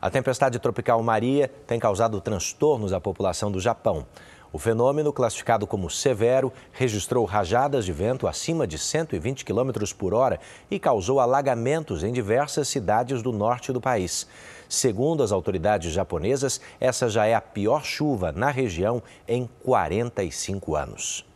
A tempestade tropical Maria tem causado transtornos à população do Japão. O fenômeno, classificado como severo, registrou rajadas de vento acima de 120 km por hora e causou alagamentos em diversas cidades do norte do país. Segundo as autoridades japonesas, essa já é a pior chuva na região em 45 anos.